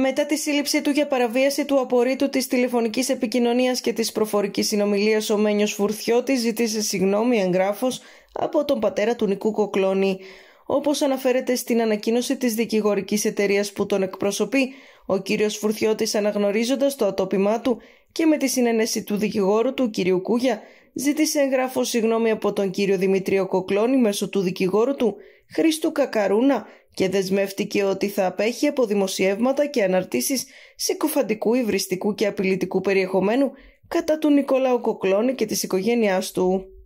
Μετά τη σύλληψή του για παραβίαση του απορρίτου της τηλεφωνικής επικοινωνίας και της προφορικής συνομιλίας, ο Μένιος Φουρθιώτη ζητήσε συγγνώμη εγγράφος από τον πατέρα του Νικού Κοκλώνη. Όπως αναφέρεται στην ανακοίνωση της δικηγορικής εταιρείας που τον εκπροσωπεί, ο κύριος Φουρθιώτης αναγνωρίζοντας το ατόπιμά του και με τη συνένεση του δικηγόρου του κυρίου Κούγια ζήτησε εγγράφο συγγνώμη από τον κύριο Δημητρίο Κοκλώνη μέσω του δικηγόρου του Χρήστου Κακαρούνα και δεσμεύτηκε ότι θα απέχει από δημοσιεύματα και αναρτήσεις συκοφαντικού, υβριστικού και απειλητικού περιεχομένου κατά του Νικόλαου Κοκλώνη και της οικογένειάς του.